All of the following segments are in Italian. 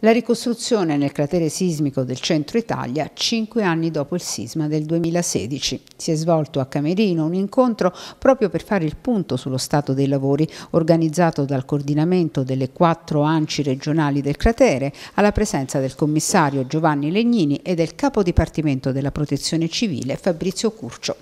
la ricostruzione nel cratere sismico del centro Italia cinque anni dopo il sisma del 2016. Si è svolto a Camerino un incontro proprio per fare il punto sullo stato dei lavori organizzato dal coordinamento delle quattro ANCI regionali del cratere alla presenza del commissario Giovanni Legnini e del capo dipartimento della protezione civile Fabrizio Curcio.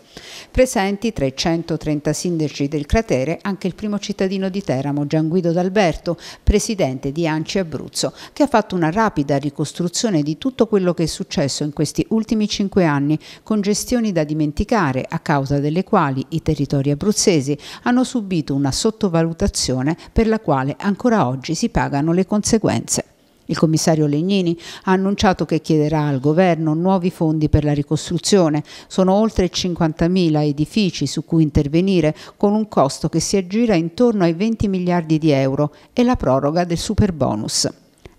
Presenti tra i 130 sindaci del cratere anche il primo cittadino di Teramo, Gian Guido D'Alberto, presidente di Anci Abruzzo, che ha fatto una rapida ricostruzione di tutto quello che è successo in questi ultimi cinque anni, con gestioni da dimenticare a causa delle quali i territori abruzzesi hanno subito una sottovalutazione per la quale ancora oggi si pagano le conseguenze. Il commissario Legnini ha annunciato che chiederà al governo nuovi fondi per la ricostruzione. Sono oltre 50.000 edifici su cui intervenire con un costo che si aggira intorno ai 20 miliardi di euro e la proroga del super bonus.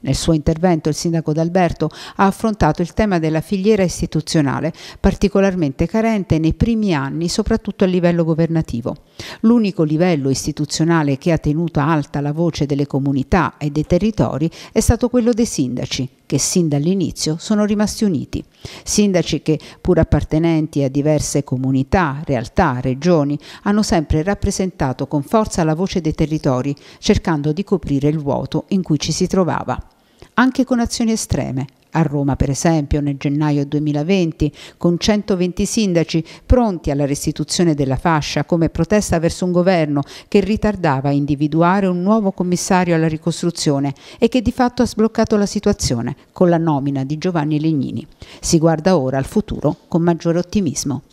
Nel suo intervento il sindaco d'Alberto ha affrontato il tema della filiera istituzionale, particolarmente carente nei primi anni, soprattutto a livello governativo. L'unico livello istituzionale che ha tenuto alta la voce delle comunità e dei territori è stato quello dei sindaci, che sin dall'inizio sono rimasti uniti. Sindaci che, pur appartenenti a diverse comunità, realtà, regioni, hanno sempre rappresentato con forza la voce dei territori, cercando di coprire il vuoto in cui ci si trovava anche con azioni estreme. A Roma, per esempio, nel gennaio 2020, con 120 sindaci pronti alla restituzione della fascia come protesta verso un governo che ritardava a individuare un nuovo commissario alla ricostruzione e che di fatto ha sbloccato la situazione con la nomina di Giovanni Legnini. Si guarda ora al futuro con maggiore ottimismo.